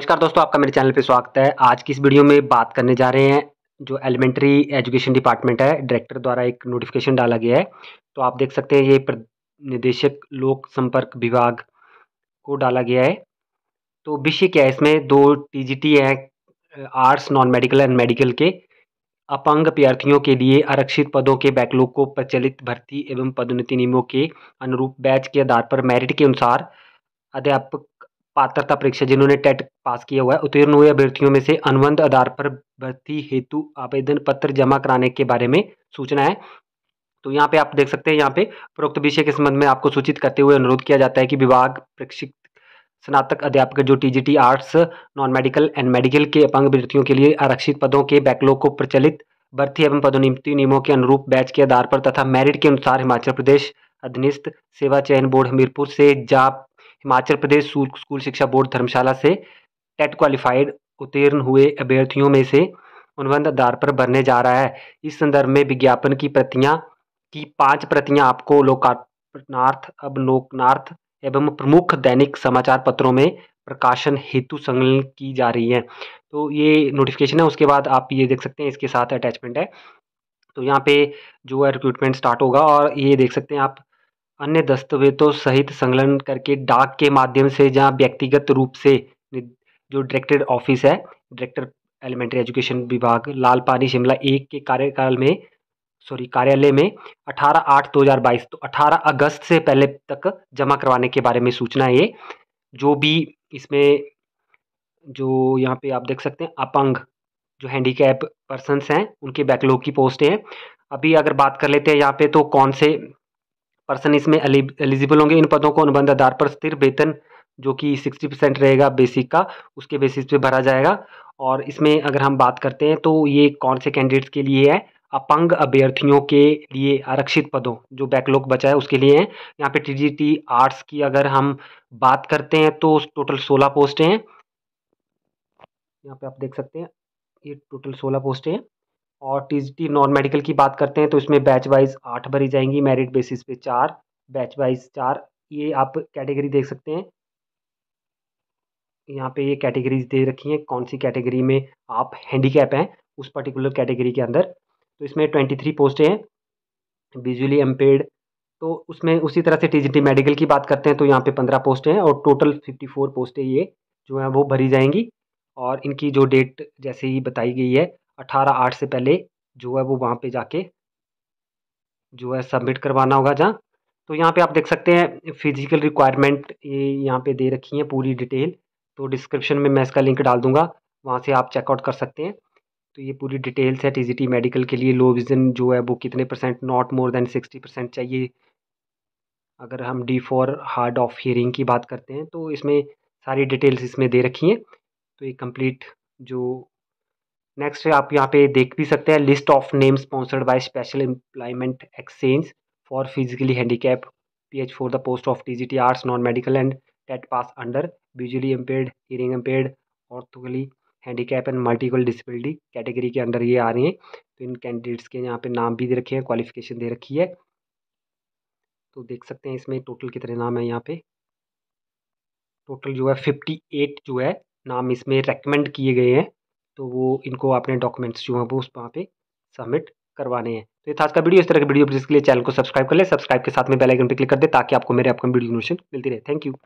नमस्कार दोस्तों आपका मेरे चैनल पे स्वागत है आज की इस वीडियो में बात करने जा रहे हैं जो एलिमेंट्री एजुकेशन डिपार्टमेंट है डायरेक्टर द्वारा एक नोटिफिकेशन डाला गया है तो आप देख सकते हैं ये निदेशक लोक संपर्क विभाग को डाला गया है तो विषय क्या है इसमें दो टी हैं arts non medical and medical के अपंग अभ्यर्थियों के लिए आरक्षित पदों के बैकलॉग को प्रचलित भर्ती एवं पदोन्नति नियमों के अनुरूप बैच के आधार पर मेरिट के अनुसार अध्यापक पात्रता परीक्षा जिन्होंने टेट पास किया हुआ है उत्तीर्ण हुए अभ्यर्थियों में से अनुबंध आधार पर भर्ती हेतु आवेदन पत्र जमा कराने के बारे में सूचना है तो यहाँ पे आप देख सकते हैं यहाँ पे प्रोक्त विषय के संबंध में आपको सूचित करते हुए अनुरोध किया जाता है कि विभाग प्रशिक्षित स्नातक अध्यापक जो TGT arts non medical and medical के अपंग अभ्यर्थियों के लिए आरक्षित पदों के बैकलॉग को प्रचलित भर्ती एवं पदोन्नति नियमों के अनुरूप बैच के आधार पर तथा मेरिट के अनुसार हिमाचल प्रदेश अधीनस्थ सेवा चयन बोर्ड हमीरपुर से जाप हिमाचल प्रदेश स्कूल शिक्षा बोर्ड धर्मशाला से टेट क्वालिफाइड उत्तीर्ण हुए अभ्यर्थियों में से अनुबंध आधार पर भरने जा रहा है इस संदर्भ में विज्ञापन की प्रतियां की पांच प्रतियां आपको लोकार्पणार्थ लोकनार्थ एवं प्रमुख दैनिक समाचार पत्रों में प्रकाशन हेतु संलन की जा रही है तो ये नोटिफिकेशन है उसके बाद आप ये देख सकते हैं इसके साथ अटैचमेंट है तो यहाँ पे जो है रिक्रूटमेंट स्टार्ट होगा और ये देख सकते हैं आप अन्य दस्तावेज़ों सहित संलग्न करके डाक के माध्यम से जहाँ व्यक्तिगत रूप से जो डायरेक्टर ऑफिस है डायरेक्टर एलिमेंट्री एजुकेशन विभाग लाल पानी शिमला एक के कार्यकाल में सॉरी कार्यालय में 18 आठ 2022 तो 18 अगस्त से पहले तक जमा करवाने के बारे में सूचना ये जो भी इसमें जो यहाँ पे आप देख सकते हैं अपंग जो हैंडीकैप पर्सनस हैं उनके बैकलॉग की पोस्ट हैं अभी अगर बात कर लेते हैं यहाँ पे तो कौन से पर्सन इसमें एलिजिबल होंगे इन पदों को अनुबंध आधार पर स्थिर वेतन जो कि सिक्सटी परसेंट रहेगा बेसिक का उसके बेसिस पे भरा जाएगा और इसमें अगर हम बात करते हैं तो ये कौन से कैंडिडेट्स के लिए है अपंग अभ्यर्थियों के लिए आरक्षित पदों जो बैकलॉग बचा है उसके लिए हैं यहाँ पे टीजीटी आर्ट्स की अगर हम बात करते हैं तो टोटल सोलह पोस्टें हैं यहाँ पे आप देख सकते हैं ये टोटल सोलह पोस्टें हैं और टी नॉन मेडिकल की बात करते हैं तो इसमें बैच वाइज आठ भरी जाएंगी मेरिट बेसिस पे चार बैच वाइज चार ये आप कैटेगरी देख सकते हैं यहाँ पे ये कैटेगरीज दे रखी हैं कौन सी कैटेगरी में आप हैंडीकैप हैं उस पर्टिकुलर कैटेगरी के अंदर तो इसमें ट्वेंटी थ्री पोस्टें हैं विजुअली एम्पेयर्ड तो उसमें उसी तरह से टी मेडिकल की बात करते हैं तो यहाँ पे पंद्रह पोस्टें हैं और टोटल फिफ्टी फोर पोस्टें ये जो हैं वो भरी जाएंगी और इनकी जो डेट जैसे ही बताई गई है अठारह आठ से पहले जो है वो वहाँ पे जाके जो है सबमिट करवाना होगा जहाँ तो यहाँ पे आप देख सकते हैं फिजिकल रिक्वायरमेंट ये यहाँ पे दे रखी है पूरी डिटेल तो डिस्क्रिप्शन में मैं इसका लिंक डाल दूंगा वहाँ से आप चेकआउट कर सकते हैं तो ये पूरी डिटेल्स है टी मेडिकल के लिए लो विज़न जो है वो कितने percent not more than sixty percent चाहिए अगर हम D for hard of hearing की बात करते हैं तो इसमें सारी डिटेल्स इसमें दे रखी हैं तो ये कंप्लीट जो नेक्स्ट आप यहाँ पे देख भी सकते हैं list of name sponsored by special employment exchange for physically handicap P H for the post of T G T arts non medical and TET pass under visually impaired hearing impaired orthopedically handicap and multiple disability category के under ये आ रही हैं तो इन candidates के यहाँ पे नाम भी दे रखे हैं क्वालिफिकेशन दे रखी है तो देख सकते हैं इसमें टोटल कितने नाम है यहाँ पे टोटल जो है फिफ्टी एट जो है नाम इसमें रेकमेंड किए गए हैं तो वो इनको अपने डॉक्यूमेंट्स जो हैं वो उस वहाँ पर सबमिट करवाने हैं तो ये था आज का वीडियो इस तरह के वीडियो जिसके लिए चैनल को सब्सक्राइब कर ले सब्सक्राइब के साथ में बेल आइकन क्लिक कर दे ताकि आपको मेरे अपकमिंग वीडियो नोशन मिलती रहे थैंक यू